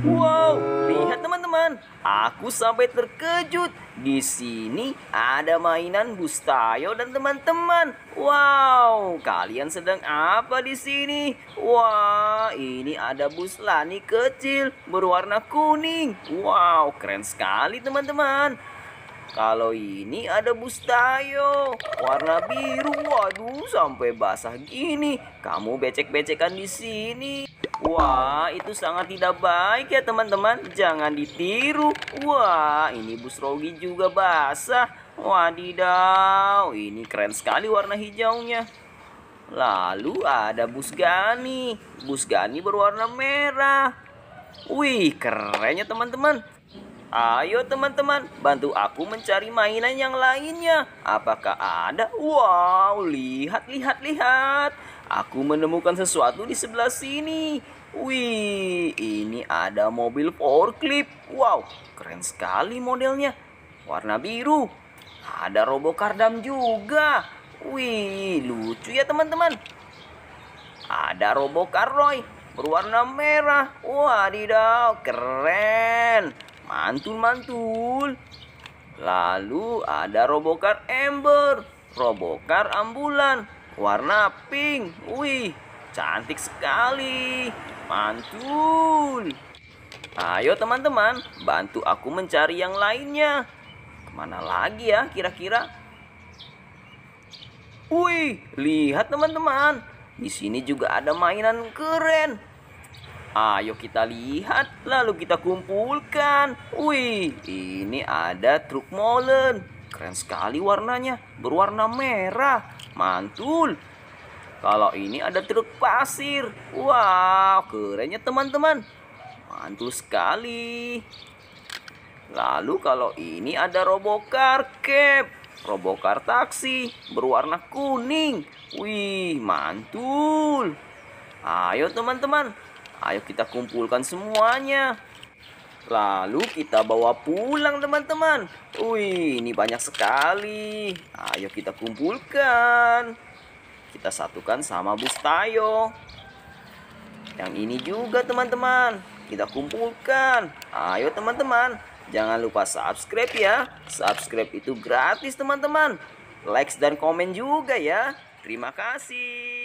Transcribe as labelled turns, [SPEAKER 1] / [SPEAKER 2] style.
[SPEAKER 1] Wow, lihat teman-teman, aku sampai terkejut. Di sini ada mainan Bustayo dan teman-teman. Wow, kalian sedang apa di sini? Wah, ini ada bus lani kecil berwarna kuning. Wow, keren sekali teman-teman. Kalau ini ada bus tayo warna biru. Waduh, sampai basah gini. Kamu becek-becekan di sini. Wah, itu sangat tidak baik ya teman-teman. Jangan ditiru. Wah, ini bus Rogi juga basah. Wadidaw, ini keren sekali warna hijaunya. Lalu ada bus Gani. Bus Gani berwarna merah. Wih, kerennya teman-teman. Ayo teman-teman, bantu aku mencari mainan yang lainnya. Apakah ada? Wow, lihat, lihat, lihat. Aku menemukan sesuatu di sebelah sini. Wih, ini ada mobil forklift. Wow, keren sekali modelnya. Warna biru. Ada robo kardam juga. Wih, lucu ya teman-teman. Ada robokar Roy berwarna merah. Wah, Wadidaw, keren. Mantul-mantul. Lalu ada robokar Ember, robokar ambulan, warna pink. Wih, cantik sekali. Mantul. Ayo teman-teman, bantu aku mencari yang lainnya. Kemana lagi ya kira-kira? Wih, lihat teman-teman. Di sini juga ada mainan keren. Ayo kita lihat, lalu kita kumpulkan. Wih, ini ada truk molen. Keren sekali warnanya, berwarna merah. Mantul. Kalau ini ada truk pasir. Wow, kerennya teman-teman. Mantul sekali. Lalu kalau ini ada robokar cap. Robokar taksi berwarna kuning. Wih, mantul. Ayo teman-teman. Ayo kita kumpulkan semuanya. Lalu kita bawa pulang teman-teman. Wih, ini banyak sekali. Ayo kita kumpulkan. Kita satukan sama bus tayo. Yang ini juga teman-teman. Kita kumpulkan. Ayo teman-teman. Jangan lupa subscribe ya. Subscribe itu gratis teman-teman. Like dan komen juga ya. Terima kasih.